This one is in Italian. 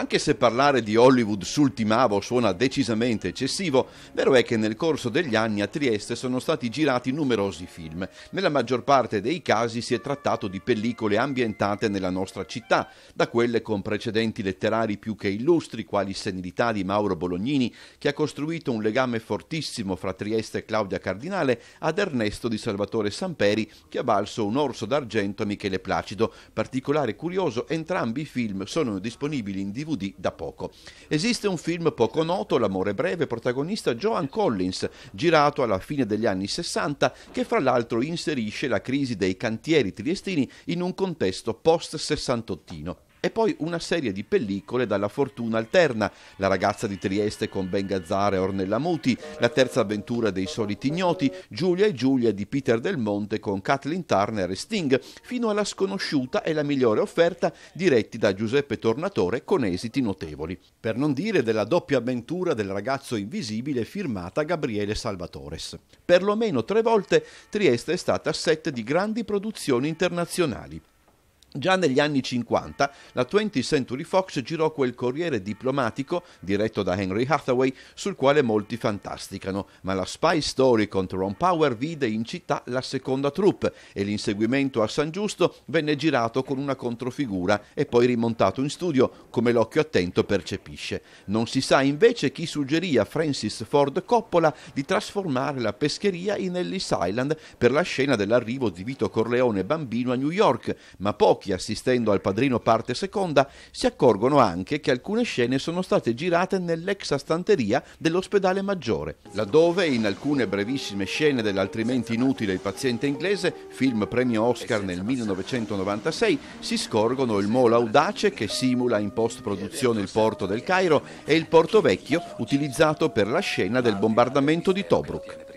Anche se parlare di Hollywood sul suona decisamente eccessivo, vero è che nel corso degli anni a Trieste sono stati girati numerosi film. Nella maggior parte dei casi si è trattato di pellicole ambientate nella nostra città, da quelle con precedenti letterari più che illustri, quali Senilità di Mauro Bolognini, che ha costruito un legame fortissimo fra Trieste e Claudia Cardinale, ad Ernesto di Salvatore Samperi, che ha valso un orso d'argento a Michele Placido. Particolare curioso, entrambi i film sono disponibili in DVD DVD da poco. Esiste un film poco noto, L'amore breve, protagonista Joan Collins, girato alla fine degli anni 60, che fra l'altro inserisce la crisi dei cantieri triestini in un contesto post-68 e poi una serie di pellicole dalla fortuna alterna, La ragazza di Trieste con Ben Gazzara e Ornella Muti, La terza avventura dei soliti ignoti, Giulia e Giulia di Peter Del Monte con Kathleen Turner e Sting, fino alla sconosciuta e la migliore offerta diretti da Giuseppe Tornatore con esiti notevoli. Per non dire della doppia avventura del ragazzo invisibile firmata Gabriele Salvatores. Per lo meno tre volte Trieste è stata set di grandi produzioni internazionali. Già negli anni 50 la 20th Century Fox girò quel corriere diplomatico diretto da Henry Hathaway sul quale molti fantasticano, ma la spy story con Ron Power vide in città la seconda troupe e l'inseguimento a San Giusto venne girato con una controfigura e poi rimontato in studio come l'occhio attento percepisce. Non si sa invece chi suggerì a Francis Ford Coppola di trasformare la pescheria in Ellis Island per la scena dell'arrivo di Vito Corleone bambino a New York, ma poco pochi assistendo al padrino parte seconda si accorgono anche che alcune scene sono state girate nell'ex stanteria dell'ospedale maggiore, laddove in alcune brevissime scene dell'altrimenti inutile Il paziente inglese, film premio Oscar nel 1996, si scorgono il molo audace che simula in post-produzione il porto del Cairo e il porto vecchio utilizzato per la scena del bombardamento di Tobruk.